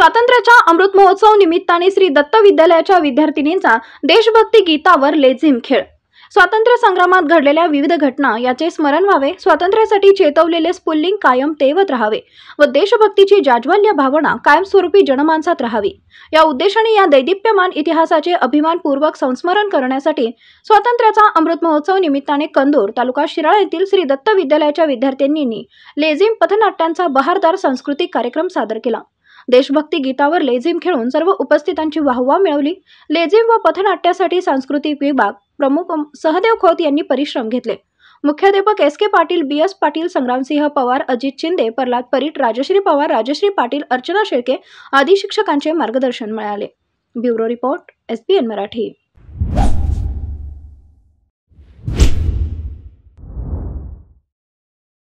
स्वातंत्र्याच्या अमृत महोत्सव निमित्ताने श्री दत्त विद्यालयाच्या विद्यार्थिनींचा देशभक्ती गीतावर लेझिम खेळ स्वातंत्र्य संग्रामात घडलेल्या विविध घटना याचे स्मरण व्हावे स्वातंत्र्यासाठी चेतवलेले स्पुल्लिंग कायम तेवत राहावे व देशभक्तीची जाज्वल्य भावना कायमस्वरूपी जनमानसात राहावी या उद्देशाने या दैदिप्यमान इतिहासाचे अभिमानपूर्वक संस्मरण करण्यासाठी स्वातंत्र्याचा अमृत महोत्सव निमित्ताने कंदूर तालुका शिराळा येथील श्री दत्त विद्यालयाच्या विद्यार्थ्यांनी लेझिम पथनाट्यांचा बहारदार सांस्कृतिक कार्यक्रम सादर केला देशभक्ती गीतावर लेझिम खेळून सर्व उपस्थितांची वाहवा मिळवली लेझिम व पथनाट्यासाठी सांस्कृतिक विभाग प्रमुख सहदेव खोत यांनी परिश्रम घेतले मुख्याध्यापक S K Patil B S Patil Sangramsingh Pawar Ajit Shinde Pralhad Parit Rajshri Pawar Rajshri Patil Archana Shelke आदी शिक्षकांचे मार्गदर्शन मिळाले ब्युरो रिपोर्ट एस मराठी